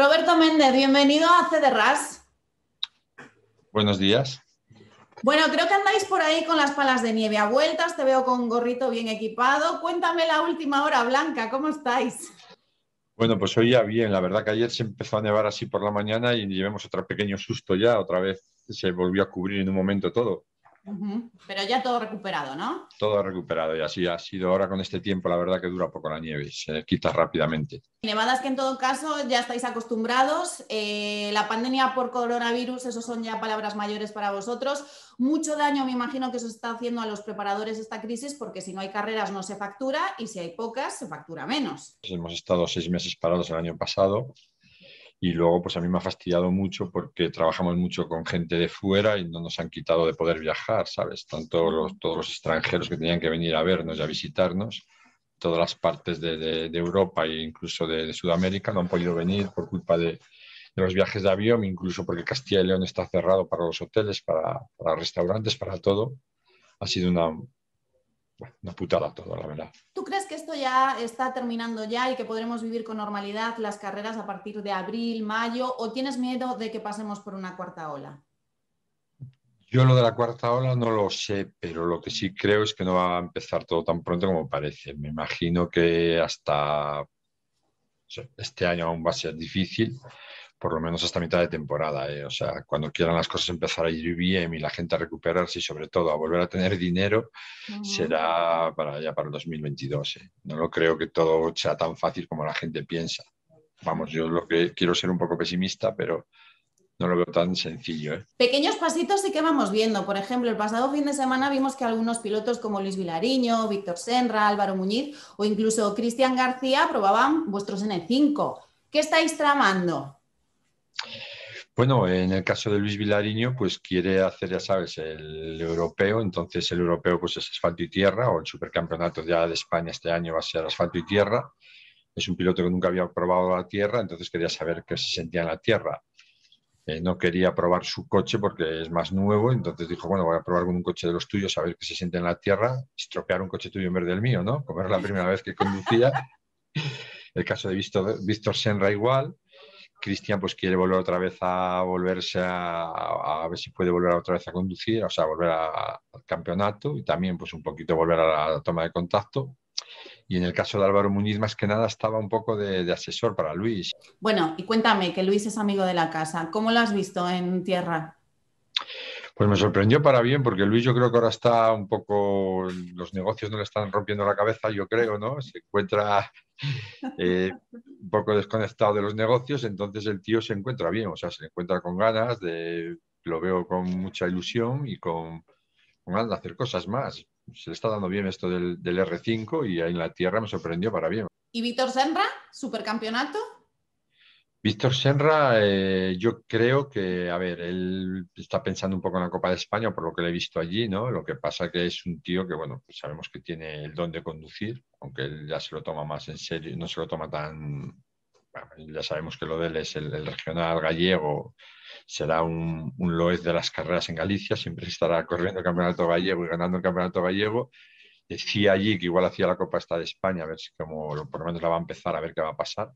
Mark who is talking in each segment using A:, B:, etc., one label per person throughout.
A: Roberto Méndez, bienvenido a CDRAS.
B: Buenos días.
A: Bueno, creo que andáis por ahí con las palas de nieve a vueltas, te veo con gorrito bien equipado. Cuéntame la última hora, Blanca, ¿cómo estáis?
B: Bueno, pues hoy ya bien, la verdad que ayer se empezó a nevar así por la mañana y llevamos otro pequeño susto ya, otra vez se volvió a cubrir en un momento todo.
A: Pero ya todo recuperado, ¿no?
B: Todo recuperado y así ha sido ahora con este tiempo, la verdad que dura poco la nieve, se quita rápidamente.
A: Nevadas que en todo caso ya estáis acostumbrados, eh, la pandemia por coronavirus, eso son ya palabras mayores para vosotros. Mucho daño me imagino que se está haciendo a los preparadores esta crisis porque si no hay carreras no se factura y si hay pocas se factura menos.
B: Hemos estado seis meses parados el año pasado y luego, pues a mí me ha fastidiado mucho porque trabajamos mucho con gente de fuera y no nos han quitado de poder viajar, ¿sabes? Tanto los, todos los extranjeros que tenían que venir a vernos y a visitarnos, todas las partes de, de, Europa e incluso de, Sudamérica no han podido venir por culpa de, los viajes de avión, incluso porque Castilla y León está cerrado para los hoteles, para, para restaurantes, para todo. Ha sido una, una putada todo, la verdad.
A: ¿Tú crees ya está terminando ya y que podremos vivir con normalidad las carreras a partir de abril, mayo, o tienes miedo de que pasemos por una cuarta ola?
B: Yo lo de la cuarta ola no lo sé, pero lo que sí creo es que no va a empezar todo tan pronto como parece. Me imagino que hasta este año aún va a ser difícil, por lo menos hasta mitad de temporada. ¿eh? O sea, cuando quieran las cosas empezar a ir bien y la gente a recuperarse y sobre todo a volver a tener dinero, será para ya para el 2022. ¿eh? No lo creo que todo sea tan fácil como la gente piensa. Vamos, yo lo que quiero ser un poco pesimista, pero no lo veo tan sencillo. ¿eh?
A: Pequeños pasitos sí que vamos viendo. Por ejemplo, el pasado fin de semana vimos que algunos pilotos como Luis Vilariño, Víctor Senra, Álvaro Muñiz o incluso Cristian García probaban vuestros N5. ¿Qué estáis tramando?
B: Bueno, en el caso de Luis Vilariño, pues quiere hacer, ya sabes, el europeo, entonces el europeo pues es asfalto y tierra, o el supercampeonato ya de España este año va a ser asfalto y tierra. Es un piloto que nunca había probado la tierra, entonces quería saber qué se sentía en la tierra. Eh, no quería probar su coche porque es más nuevo, entonces dijo, bueno, voy a probar con un coche de los tuyos, a ver qué se siente en la tierra, estropear un coche tuyo en vez del mío, ¿no? Como era la primera vez que conducía. El caso de Víctor, Víctor Senra igual. Cristian pues quiere volver otra vez a volverse a, ver si puede volver otra vez a conducir, o sea, volver al campeonato y también pues un poquito volver a la toma de contacto. Y en el caso de Álvaro Muñiz, más que nada, estaba un poco de, de asesor para Luis.
A: Bueno, y cuéntame, que Luis es amigo de la casa, ¿cómo lo has visto en tierra?
B: Pues me sorprendió para bien, porque Luis yo creo que ahora está un poco, los negocios no le están rompiendo la cabeza, yo creo, ¿no? Se encuentra eh, un poco desconectado de los negocios, entonces el tío se encuentra bien, o sea, se encuentra con ganas, de, lo veo con mucha ilusión y con, ganas de hacer cosas más. Se le está dando bien esto del, del R5 y ahí en la tierra me sorprendió para bien.
A: ¿Y Víctor Senra, supercampeonato?
B: Víctor Senra, eh, yo creo que, a ver, él está pensando un poco en la Copa de España, por lo que le he visto allí, ¿no? Lo que pasa que es un tío que, bueno, pues sabemos que tiene el don de conducir, aunque él ya se lo toma más en serio, no se lo toma tan... ya sabemos que lo de él es el, regional gallego, será un, un, loez de las carreras en Galicia, siempre estará corriendo el campeonato gallego y ganando el campeonato gallego. Decía allí que igual hacía la Copa esta de España, a ver si como por lo menos la va a empezar, a ver qué va a pasar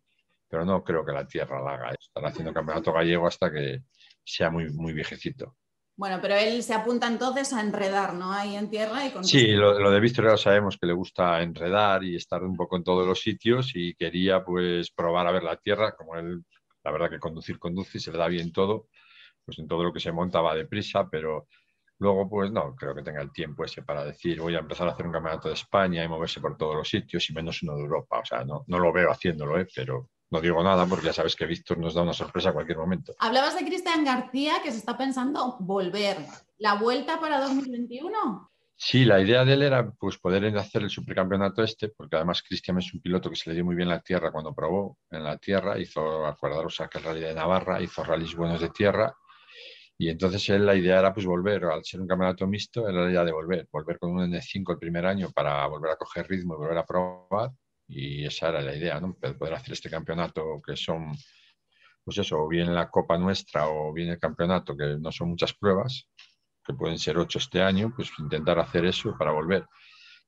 B: pero no creo que la tierra la haga. Estará haciendo campeonato gallego hasta que sea muy, muy viejecito.
A: Bueno, pero él se apunta entonces a enredar, ¿no? Ahí en tierra y con... Sí,
B: lo, de Víctor ya sabemos que le gusta enredar y estar un poco en todos los sitios y quería pues probar a ver la tierra, como él, la verdad que conducir conduce, y se le da bien todo, pues en todo lo que se monta va deprisa, pero luego pues no, creo que tenga el tiempo ese para decir voy a empezar a hacer un campeonato de España y moverse por todos los sitios y menos uno de Europa, o sea, no, lo veo haciéndolo, ¿eh? pero no digo nada porque ya sabes que Víctor nos da una sorpresa a cualquier momento.
A: Hablabas de Cristian García que se está pensando volver. ¿La vuelta para 2021?
B: Sí, la idea de él era pues, poder hacer el supercampeonato este, porque además Cristian es un piloto que se le dio muy bien la tierra cuando probó en la tierra, hizo, acordaros, aquel rally de Navarra, hizo rallies buenos de tierra, y entonces él, la idea era pues volver, al ser un campeonato mixto, era la idea de volver, volver con un N5 el primer año para volver a coger ritmo y volver a probar, y esa era la idea, ¿no? Poder hacer este campeonato que son, pues eso, o bien la Copa nuestra o bien el campeonato, que no son muchas pruebas, que pueden ser ocho este año, pues intentar hacer eso para volver.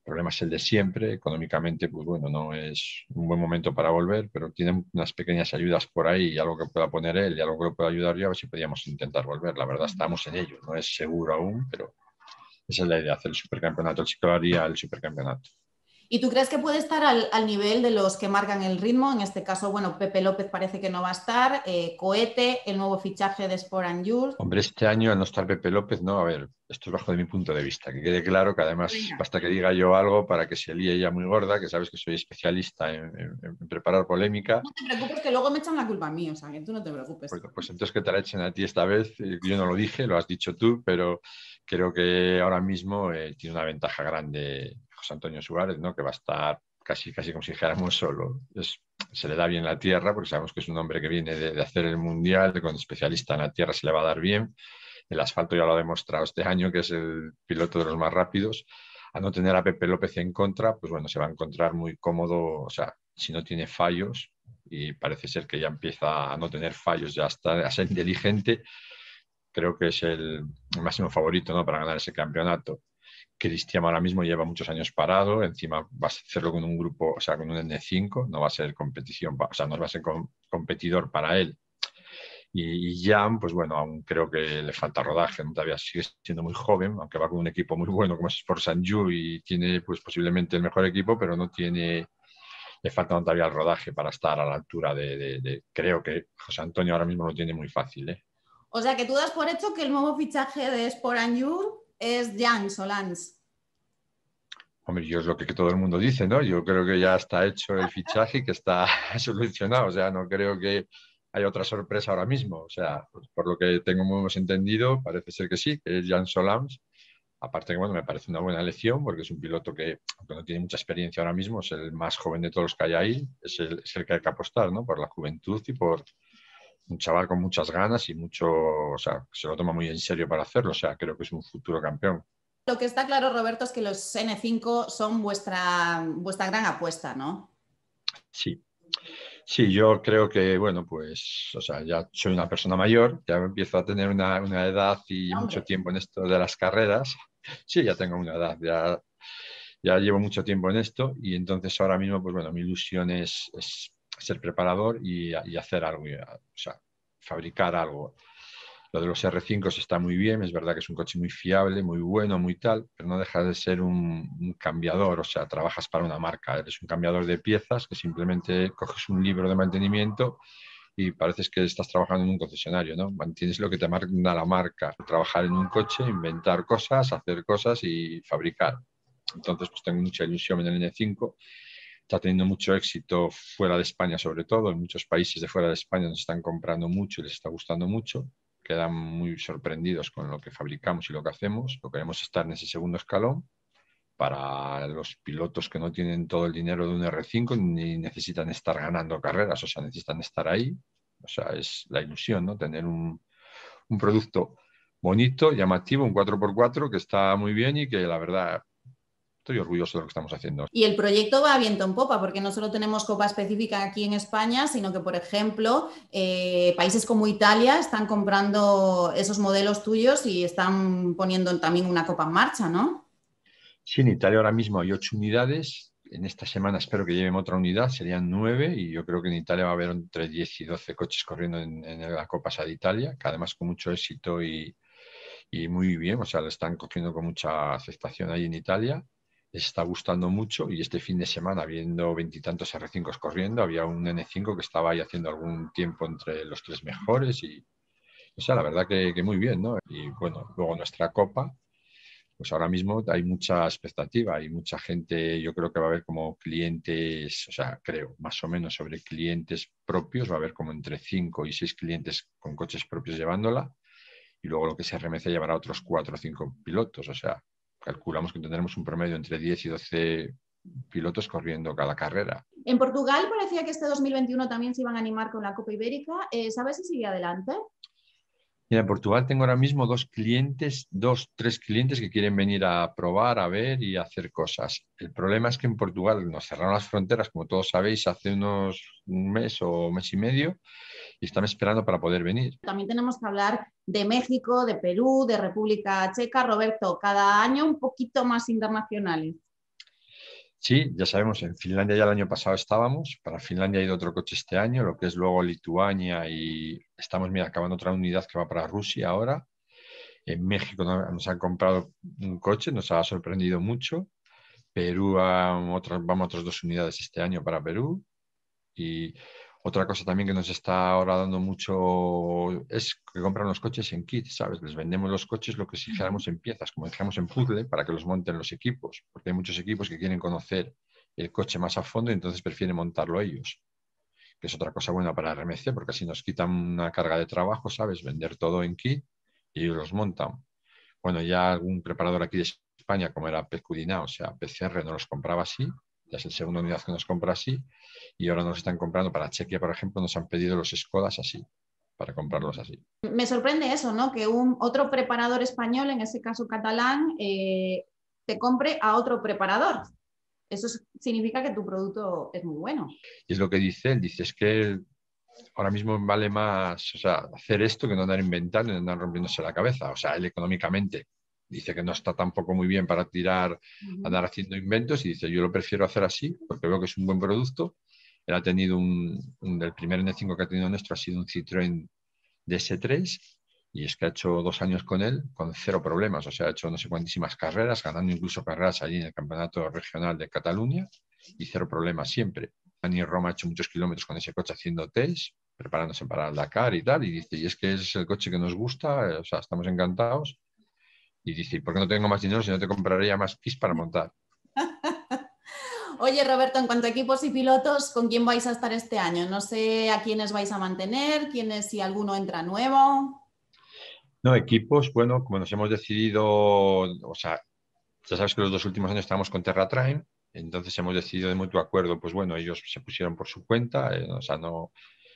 B: El problema es el de siempre, económicamente, pues bueno, no es un buen momento para volver, pero tienen unas pequeñas ayudas por ahí y algo que pueda poner él y algo que pueda ayudar yo, a ver si podíamos intentar volver. La verdad, estamos en ello, no es seguro aún, pero esa es la idea, hacer el supercampeonato. El chico haría el supercampeonato.
A: ¿Y tú crees que puede estar al, nivel de los que marcan el ritmo? En este caso, bueno, Pepe López parece que no va a estar, eh, Cohete, el nuevo fichaje de Sport and Youth.
B: Hombre, este año al no estar Pepe López, no, a ver, esto es bajo de mi punto de vista, que quede claro que además basta que diga yo algo para que se líe ella muy gorda, que sabes que soy especialista en, preparar polémica. No
A: te preocupes, que luego me echan la culpa a mí, o sea, que tú no te preocupes. Pues,
B: pues entonces que te la echen a ti esta vez, eh, yo no lo dije, lo has dicho tú, pero creo que ahora mismo eh, tiene una ventaja grande Antonio Suárez, ¿no? que va a estar casi, casi como si dijéramos solo. se le da bien la tierra, porque sabemos que es un hombre que viene de, hacer el mundial, con especialista en la tierra se le va a dar bien. El asfalto ya lo ha demostrado este año, que es el piloto de los más rápidos. A no tener a Pepe López en contra, pues bueno, se va a encontrar muy cómodo, o sea, si no tiene fallos, y parece ser que ya empieza a no tener fallos, ya está, a ser inteligente, creo que es el máximo favorito ¿no? para ganar ese campeonato. Cristian ahora mismo lleva muchos años parado, encima va a hacerlo con un grupo, o sea, con un N5, no va a ser competición, o sea, no va a ser competidor para él. Y, Jan, pues bueno, aún creo que le falta rodaje, todavía sigue siendo muy joven, aunque va con un equipo muy bueno como es por Sanju y tiene pues posiblemente el mejor equipo, pero no tiene, le falta todavía el rodaje para estar a la altura de, creo que José Antonio ahora mismo lo tiene muy fácil. ¿eh?
A: O sea, que tú das por hecho que el nuevo fichaje de Sport Anju es Jan Solans.
B: Hombre, yo es lo que, todo el mundo dice, ¿no? Yo creo que ya está hecho el fichaje y que está solucionado. O sea, no creo que haya otra sorpresa ahora mismo. O sea, por lo que tengo hemos entendido, parece ser que sí, que es Jan Solans, Aparte que, bueno, me parece una buena elección porque es un piloto que, aunque no tiene mucha experiencia ahora mismo, es el más joven de todos los que hay ahí, es el, es el que hay que apostar, ¿no? Por la juventud y por, un chaval con muchas ganas y mucho, o sea, se lo toma muy en serio para hacerlo, o sea, creo que es un futuro campeón.
A: Lo que está claro, Roberto, es que los N5 son vuestra, vuestra gran apuesta, ¿no?
B: Sí. Sí, yo creo que, bueno, pues, o sea, ya soy una persona mayor, ya empiezo a tener una, edad y mucho tiempo en esto de las carreras. Sí, ya tengo una edad, ya, llevo mucho tiempo en esto y entonces ahora mismo, pues bueno, mi ilusión es ser preparador y, hacer algo, ah, o sea, fabricar algo. Lo de los R5 está muy bien, es verdad que es un coche muy fiable, muy bueno, muy tal, pero no deja de ser un, cambiador, o sea, trabajas para una marca, eres un cambiador de piezas que simplemente coges un libro de mantenimiento y pareces que estás trabajando en un concesionario, ¿no? Mantienes lo que te marca la marca, trabajar en un coche, inventar cosas, hacer cosas y fabricar. Entonces, pues tengo mucha ilusión en el N5 está teniendo mucho éxito fuera de España sobre todo, en muchos países de fuera de España nos están comprando mucho y les está gustando mucho, quedan muy sorprendidos con lo que fabricamos y lo que hacemos, lo queremos estar en ese segundo escalón para los pilotos que no tienen todo el dinero de un R5 ni necesitan estar ganando carreras, o sea, necesitan estar ahí, o sea, es la ilusión, ¿no? Tener un, un producto bonito, llamativo, un 4x4 que está muy bien y que la verdad estoy orgulloso de lo que estamos haciendo.
A: Y el proyecto va a viento en popa, porque no solo tenemos copa específica aquí en España, sino que, por ejemplo, eh, países como Italia están comprando esos modelos tuyos y están poniendo también una copa en marcha, ¿no?
B: Sí, en Italia ahora mismo hay ocho unidades. En esta semana espero que lleven otra unidad, serían nueve, y yo creo que en Italia va a haber entre 10 y 12 coches corriendo en, las la Copa Italia, que además con mucho éxito y, y muy bien, o sea, lo están cogiendo con mucha aceptación ahí en Italia está gustando mucho y este fin de semana, viendo veintitantos r 5 corriendo, había un N5 que estaba ahí haciendo algún tiempo entre los tres mejores y, o sea, la verdad que, muy bien, ¿no? Y bueno, luego nuestra copa, pues ahora mismo hay mucha expectativa, hay mucha gente, yo creo que va a haber como clientes, o sea, creo, más o menos sobre clientes propios, va a haber como entre cinco y seis clientes con coches propios llevándola, y luego lo que se remece llevará otros cuatro o cinco pilotos, o sea, calculamos que tendremos un promedio entre 10 y 12 pilotos corriendo cada carrera.
A: En Portugal parecía que este 2021 también se iban a animar con la Copa Ibérica. Eh, ¿Sabes si sigue adelante?
B: Mira, en Portugal tengo ahora mismo dos clientes, dos, tres clientes que quieren venir a probar, a ver y hacer cosas. El problema es que en Portugal nos cerraron las fronteras, como todos sabéis, hace unos un mes o mes y medio y están esperando para poder venir.
A: También tenemos que hablar de México, de Perú, de República Checa, Roberto, cada año un poquito más internacionales.
B: Sí, ya sabemos, en Finlandia ya el año pasado estábamos, para Finlandia ha ido otro coche este año, lo que es luego Lituania y estamos mira, acabando otra unidad que va para Rusia ahora. En México nos han comprado un coche, nos ha sorprendido mucho. Perú, ah, vamos a otras dos unidades este año para Perú. Y otra cosa también que nos está ahora dando mucho es que compran los coches en kit, ¿sabes? Les vendemos los coches lo que si en piezas, como dijéramos en puzzle, para que los monten los equipos, porque hay muchos equipos que quieren conocer el coche más a fondo y entonces prefieren montarlo ellos, que es otra cosa buena para RMC, porque así nos quitan una carga de trabajo, ¿sabes? Vender todo en kit y ellos los montan. Bueno, ya algún preparador aquí de España, como era Percudina, o sea, PCR, no los compraba así, ya es el segundo unidad que nos compra así, y ahora nos están comprando para Chequia, por ejemplo, nos han pedido los Skodas así, para comprarlos así.
A: Me sorprende eso, ¿no? Que un otro preparador español, en este caso catalán, eh, te compre a otro preparador. Eso significa que tu producto es muy bueno.
B: Y es lo que dice él, dice, es que ahora mismo vale más hacer esto que no andar inventando y andar rompiéndose la cabeza. O sea, él económicamente dice que no está tampoco muy bien para tirar, andar haciendo inventos y dice, yo lo prefiero hacer así porque veo que es un buen producto. Él ha tenido un, del primer N5 que ha tenido nuestro ha sido un Citroën DS3 y es que ha hecho dos años con él con cero problemas, o sea, ha hecho no sé cuantísimas carreras, ganando incluso carreras allí en el Campeonato Regional de Cataluña y cero problemas siempre. Dani Roma ha hecho muchos kilómetros con ese coche haciendo test, preparándose para la Dakar y tal, y dice, y es que es el coche que nos gusta, o sea, estamos encantados y dice, ¿por qué no tengo más dinero si no te compraría más kits para montar?
A: Oye, Roberto, en cuanto a equipos y pilotos, ¿con quién vais a estar este año? No sé a quiénes vais a mantener, quiénes, si alguno entra nuevo.
B: No, equipos, bueno, como nos hemos decidido, o sea, ya sabes que los dos últimos años estábamos con Terra Train, entonces hemos decidido de mutuo acuerdo, pues bueno, ellos se pusieron por su cuenta, eh, o sea, no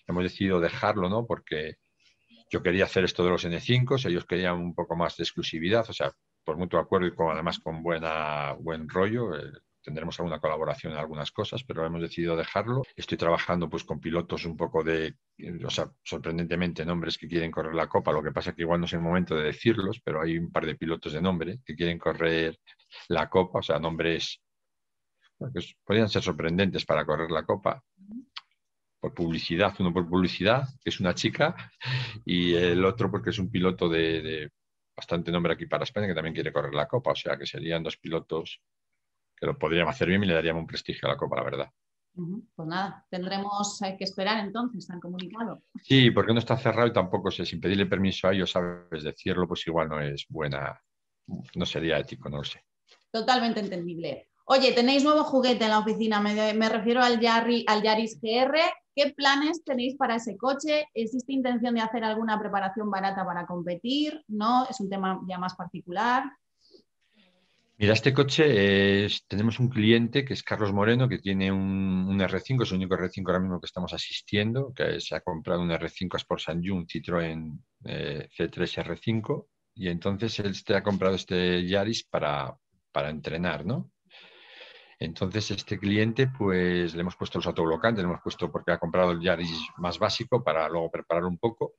B: hemos decidido dejarlo, ¿no? Porque yo quería hacer esto de los N5, ellos querían un poco más de exclusividad, o sea, por mutuo acuerdo y además con buena, buen rollo. Eh, tendremos alguna colaboración en algunas cosas, pero hemos decidido dejarlo. Estoy trabajando pues con pilotos un poco de, eh, o sea, sorprendentemente nombres que quieren correr la copa, lo que pasa que igual no es el momento de decirlos, pero hay un par de pilotos de nombre que quieren correr la copa, o sea, nombres que podrían ser sorprendentes para correr la copa por publicidad, uno por publicidad, que es una chica, y el otro porque es un piloto de, bastante nombre aquí para España, que también quiere correr la Copa, o sea que serían dos pilotos que lo podríamos hacer bien y le daríamos un prestigio a la Copa, la verdad.
A: Pues nada, tendremos que esperar entonces, han comunicado.
B: Sí, porque no está cerrado y tampoco sé, sin pedirle permiso a ellos, sabes, decirlo, pues igual no es buena, no sería ético, no lo sé.
A: Totalmente entendible. Oye, tenéis nuevo juguete en la oficina, me, refiero al, Yaris GR. ¿Qué planes tenéis para ese coche? ¿Existe intención de hacer alguna preparación barata para competir? ¿No? Es un tema ya más particular.
B: Mira, este coche tenemos un cliente que es Carlos Moreno, que tiene un, R5, es el único R5 ahora mismo que estamos asistiendo, que se ha comprado un R5 Sport San un Citroën eh, C3 R5, y entonces él te ha comprado este Yaris para, para entrenar, ¿no? Entonces, este cliente, pues le hemos puesto los autoblocantes, le hemos puesto porque ha comprado el Yaris más básico para luego preparar un poco.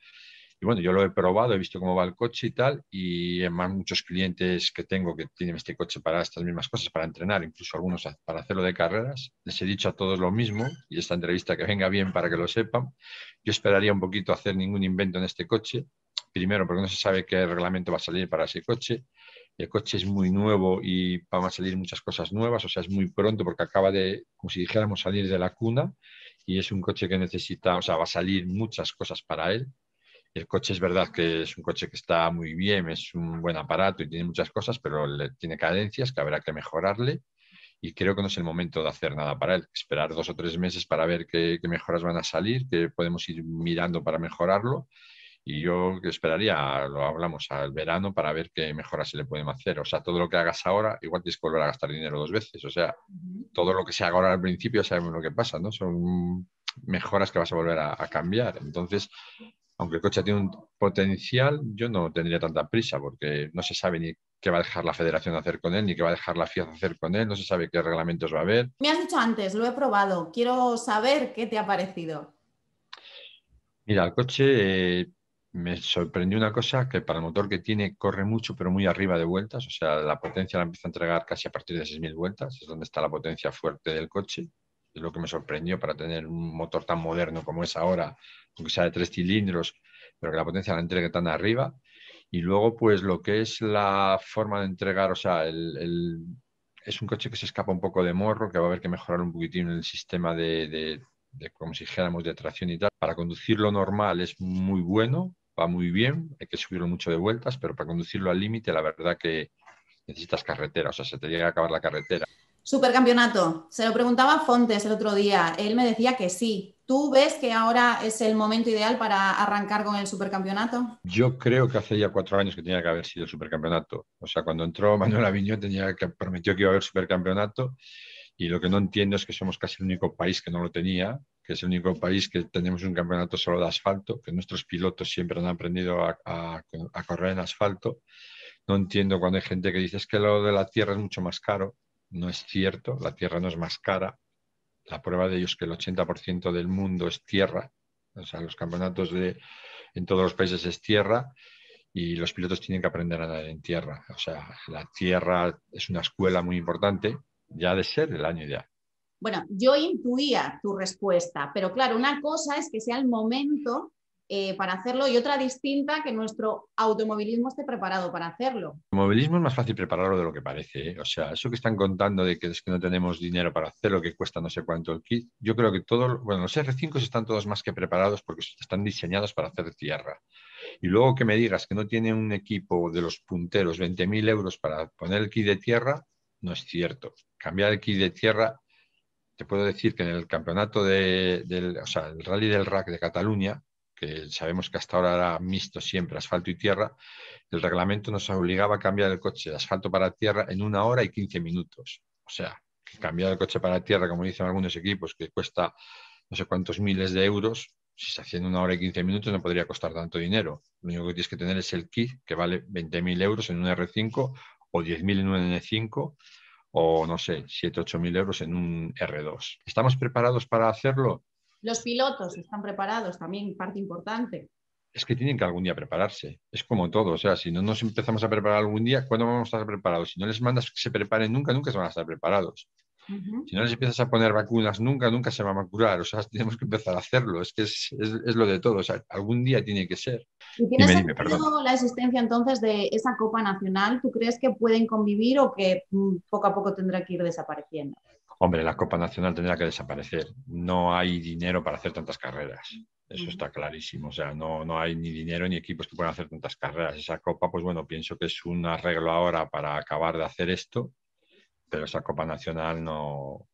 B: Y bueno, yo lo he probado, he visto cómo va el coche y tal, y además muchos clientes que tengo que tienen este coche para estas mismas cosas, para entrenar, incluso algunos para hacerlo de carreras, les he dicho a todos lo mismo, y esta entrevista que venga bien para que lo sepan. Yo esperaría un poquito hacer ningún invento en este coche, primero porque no se sabe qué reglamento va a salir para ese coche, el coche es muy nuevo y van a salir muchas cosas nuevas, o sea, es muy pronto porque acaba de, como si dijéramos, salir de la cuna y es un coche que necesita, o sea, va a salir muchas cosas para él. El coche es verdad que es un coche que está muy bien, es un buen aparato y tiene muchas cosas, pero le, tiene cadencias que habrá que mejorarle y creo que no es el momento de hacer nada para él. Esperar dos o tres meses para ver qué, mejoras van a salir, que podemos ir mirando para mejorarlo y yo esperaría, lo hablamos al verano para ver qué mejoras se le pueden hacer. O sea, todo lo que hagas ahora, igual tienes que volver a gastar dinero dos veces. O sea, todo lo que se haga ahora al principio sabemos lo que pasa, ¿no? Son mejoras que vas a volver a, cambiar. Entonces, aunque el coche tiene un potencial, yo no tendría tanta prisa porque no se sabe ni qué va a dejar la federación hacer con él, ni qué va a dejar la FIA hacer con él, no se sabe qué reglamentos va a haber.
A: Me has dicho antes, lo he probado, quiero saber qué te ha parecido.
B: Mira, el coche eh, me sorprendió una cosa que para el motor que tiene corre mucho, pero muy arriba de vueltas. O sea, la potencia la empieza a entregar casi a partir de 6.000 vueltas. Es donde está la potencia fuerte del coche. Es lo que me sorprendió para tener un motor tan moderno como es ahora, aunque sea de tres cilindros, pero que la potencia la entregue tan arriba. Y luego, pues lo que es la forma de entregar, o sea, es un coche que se escapa un poco de morro, que va a haber que mejorar un poquitín el sistema de, como si dijéramos, de tracción y tal. Para conducirlo normal es muy bueno, va muy bien, hay que subirlo mucho de vueltas, pero para conducirlo al límite, la verdad que necesitas carretera, o sea, se te llega a acabar la carretera.
A: Supercampeonato. Se lo preguntaba Fontes el otro día. Él me decía que sí. ¿Tú ves que ahora es el momento ideal para arrancar con el supercampeonato?
B: Yo creo que hace ya cuatro años que tenía que haber sido el supercampeonato. O sea, cuando entró Manuel Aviñón tenía que, prometió que iba a haber supercampeonato y lo que no entiendo es que somos casi el único país que no lo tenía es el único país que tenemos un campeonato solo de asfalto, que nuestros pilotos siempre han aprendido a, correr en asfalto. No entiendo cuando hay gente que dice que lo de la tierra es mucho más caro. No es cierto, la tierra no es más cara. La prueba de ello es que el 80% del mundo es tierra. O sea, los campeonatos de, en todos los países es tierra y los pilotos tienen que aprender a nadar en tierra. O sea, la tierra es una escuela muy importante, ya de ser el año ya.
A: Bueno, yo intuía tu respuesta, pero claro, una cosa es que sea el momento eh, para hacerlo y otra distinta que nuestro automovilismo esté preparado para hacerlo.
B: El automovilismo es más fácil prepararlo de lo que parece. ¿eh? O sea, eso que están contando de que es que no tenemos dinero para hacer lo que cuesta no sé cuánto el kit, yo creo que todos, bueno, los R5 están todos más que preparados porque están diseñados para hacer tierra. Y luego que me digas que no tiene un equipo de los punteros 20.000 euros para poner el kit de tierra, no es cierto. Cambiar el kit de tierra te puedo decir que en el campeonato de, del, o sea, el rally del RAC de Cataluña, que sabemos que hasta ahora era mixto siempre, asfalto y tierra, el reglamento nos obligaba a cambiar el coche de asfalto para tierra en una hora y 15 minutos. O sea, cambiar el coche para tierra, como dicen algunos equipos, que cuesta no sé cuántos miles de euros, si se hacía en una hora y 15 minutos no podría costar tanto dinero. Lo único que tienes que tener es el kit, que vale 20.000 euros en un R5 o 10.000 en un N5 o no sé, 7, 8 mil euros en un R2. ¿Estamos preparados para hacerlo?
A: Los pilotos están preparados también, parte importante.
B: Es que tienen que algún día prepararse. Es como todo. O sea, si no nos empezamos a preparar algún día, ¿cuándo vamos a estar preparados? Si no les mandas que se preparen nunca, nunca se van a estar preparados. Si no les empiezas a poner vacunas nunca, nunca se va a curar. O sea, tenemos que empezar a hacerlo. Es que es, lo de todo. O sea, algún día tiene que ser.
A: ¿Y tiene la existencia entonces de esa Copa Nacional? ¿Tú crees que pueden convivir o que mm, poco a poco tendrá que ir desapareciendo?
B: Hombre, la Copa Nacional tendrá que desaparecer. No hay dinero para hacer tantas carreras. Eso está clarísimo. O sea, no, no hay ni dinero ni equipos que puedan hacer tantas carreras. Esa copa, pues bueno, pienso que es un arreglo ahora para acabar de hacer esto pero esa Copa Nacional no,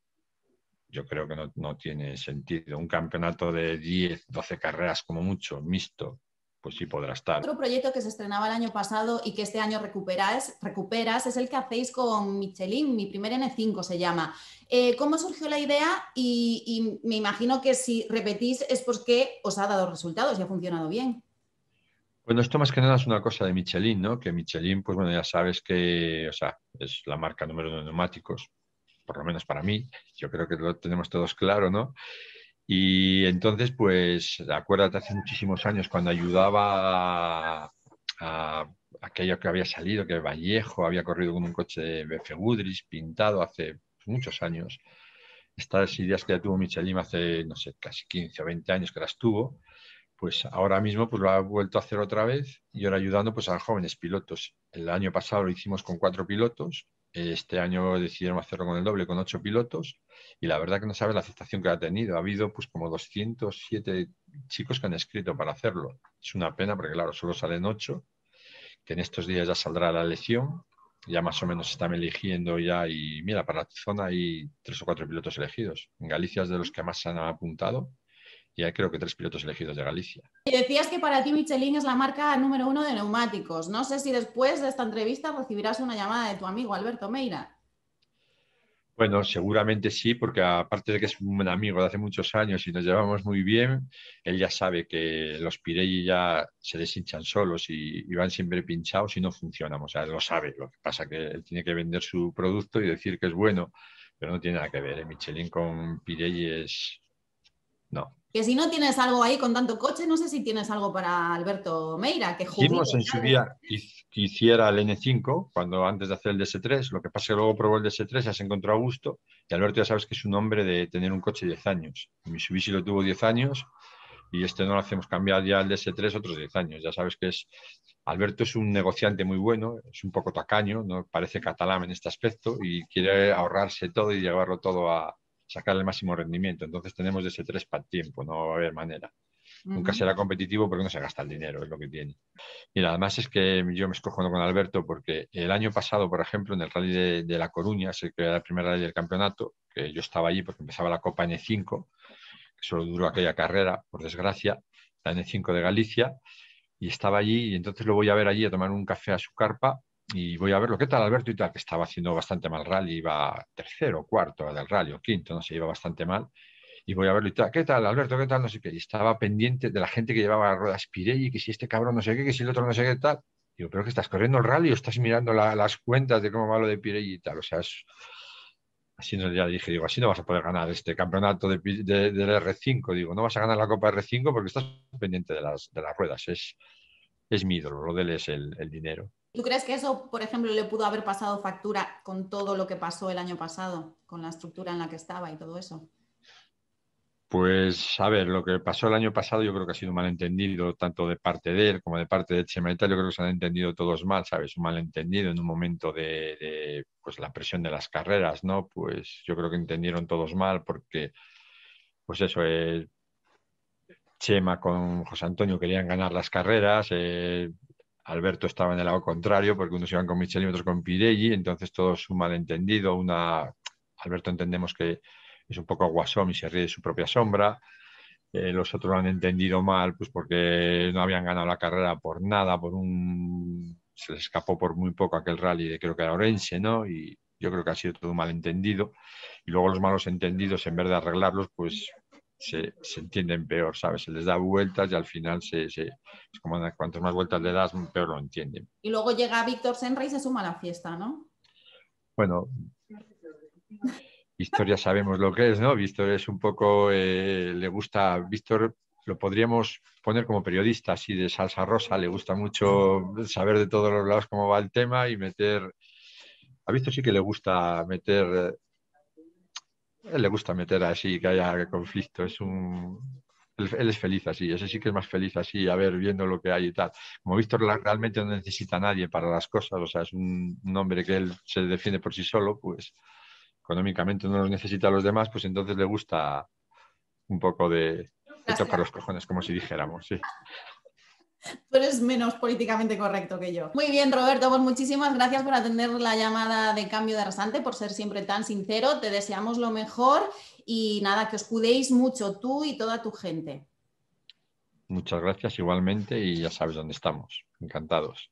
B: yo creo que no, tiene sentido. Un campeonato de 10, 12 carreras como mucho, mixto, pues sí podrá estar. Otro
A: proyecto que se estrenaba el año pasado y que este año recuperas, recuperas es el que hacéis con Michelin, mi primer N5 se llama. Eh, ¿Cómo surgió la idea? Y, y me imagino que si repetís es porque os ha dado resultados y ha funcionado bien.
B: Bueno, esto más que nada es una cosa de Michelin, ¿no? Que Michelin, pues bueno, ya sabes que, o sea, es la marca número uno de neumáticos, por lo menos para mí, yo creo que lo tenemos todos claro, ¿no? Y entonces, pues, acuérdate, hace muchísimos años, cuando ayudaba a, aquello que había salido, que Vallejo había corrido con un coche de BF Goodrich pintado hace muchos años, estas ideas que ya tuvo Michelin hace, no sé, casi 15 o 20 años que las tuvo, pues ahora mismo pues lo ha vuelto a hacer otra vez y ahora ayudando pues a jóvenes pilotos. El año pasado lo hicimos con cuatro pilotos, este año decidieron hacerlo con el doble, con ocho pilotos, y la verdad que no sabes la aceptación que ha tenido. Ha habido pues como 207 chicos que han escrito para hacerlo. Es una pena porque claro, solo salen ocho, que en estos días ya saldrá la elección, ya más o menos están eligiendo ya, y mira, para la zona hay tres o cuatro pilotos elegidos. En Galicia es de los que más se han apuntado, y hay creo que tres pilotos elegidos de Galicia.
A: Y decías que para ti Michelin es la marca número uno de neumáticos. No sé si después de esta entrevista recibirás una llamada de tu amigo Alberto Meira.
B: Bueno, seguramente sí, porque aparte de que es un amigo de hace muchos años y nos llevamos muy bien, él ya sabe que los Pirelli ya se deshinchan solos y, van siempre pinchados y no funcionan. O sea, él lo sabe. Lo que pasa es que él tiene que vender su producto y decir que es bueno, pero no tiene nada que ver. ¿eh? Michelin con Pirelli es... No,
A: que si no tienes algo ahí con tanto coche, no sé si tienes algo para Alberto Meira, que Hicimos en su día
B: que hiciera el N5, cuando antes de hacer el DS3, lo que pasa es que luego probó el DS3, ya se encontró a gusto, y Alberto ya sabes que es un hombre de tener un coche 10 años. Mitsubishi lo tuvo 10 años, y este no lo hacemos cambiar ya el DS3 otros 10 años. Ya sabes que es, Alberto es un negociante muy bueno, es un poco tacaño, no parece catalán en este aspecto, y quiere ahorrarse todo y llevarlo todo a, sacar el máximo rendimiento. Entonces tenemos de ese tres para tiempo, no va a haber manera. Nunca será competitivo porque no se gasta el dinero, es lo que tiene. Y además es que yo me escojo con Alberto porque el año pasado, por ejemplo, en el rally de, La Coruña, se que era el primer rally del campeonato, que yo estaba allí porque empezaba la Copa N5, que solo duró aquella carrera, por desgracia, la N5 de Galicia, y estaba allí y entonces lo voy a ver allí a tomar un café a su carpa y voy a verlo. ¿Qué tal Alberto y tal? Que estaba haciendo bastante mal rally, iba tercero, cuarto del rally o quinto, no sé, iba bastante mal. Y voy a verlo y tal. ¿Qué tal Alberto? ¿Qué tal? No sé qué. Y estaba pendiente de la gente que llevaba ruedas Pirelli, que si este cabrón no sé qué, que si el otro no sé qué tal. Digo, pero que estás corriendo el rally o estás mirando las cuentas de cómo va lo de Pirelli y tal. O sea, es, así no, ya dije, digo, así no vas a poder ganar este campeonato de, de, del R5. Digo, no vas a ganar la Copa R5 porque estás pendiente de las, de las ruedas. Es, es mi ídolo, lo de es el dinero.
A: ¿Tú crees que eso, por ejemplo, le pudo haber pasado factura con todo lo que pasó el año pasado, con la estructura en la que estaba y todo eso?
B: Pues a ver, lo que pasó el año pasado yo creo que ha sido un malentendido, tanto de parte de él como de parte de tal. Yo creo que se han entendido todos mal, ¿sabes? Un malentendido en un momento de, pues, la presión de las carreras, ¿no? Pues yo creo que entendieron todos mal porque, pues eso, eh, Chema con José Antonio querían ganar las carreras, eh, Alberto estaba en el lado contrario porque unos iban con Michel y otros con Pirelli, entonces todo es un malentendido. Una... Alberto entendemos que es un poco guasón y se ríe de su propia sombra. Eh, los otros lo han entendido mal, pues porque no habían ganado la carrera por nada, por un se les escapó por muy poco aquel rally de creo que era Orense, ¿no? Y yo creo que ha sido todo un malentendido. Y luego los malos entendidos, en vez de arreglarlos, pues se, entienden peor, ¿sabes? Se les da vueltas y al final se, es como cuantas más vueltas le das, peor lo entienden.
A: Y luego llega Víctor Senra y se suma a la fiesta, ¿no?
B: Bueno, Víctor ya sabemos lo que es, ¿no? Víctor es un poco, eh, le gusta, Víctor lo podríamos poner como periodista así de salsa rosa, le gusta mucho saber de todos los lados cómo va el tema y meter, a Víctor sí que le gusta meter eh, él le gusta meter así, que haya conflicto. Es un, él, es feliz así, ese sí que es más feliz así, a ver, viendo lo que hay y tal. Como Víctor realmente no necesita a nadie para las cosas, o sea, es un, hombre que él se defiende por sí solo, pues económicamente no los necesita a los demás, pues entonces le gusta un poco de, de tocar los cojones, como si dijéramos, sí.
A: Tú eres menos políticamente correcto que yo. Muy bien, Roberto, pues muchísimas gracias por atender la llamada de cambio de rasante, por ser siempre tan sincero. Te deseamos lo mejor y nada, que os cuidéis mucho tú y toda tu gente.
B: Muchas gracias igualmente y ya sabes dónde estamos. Encantados.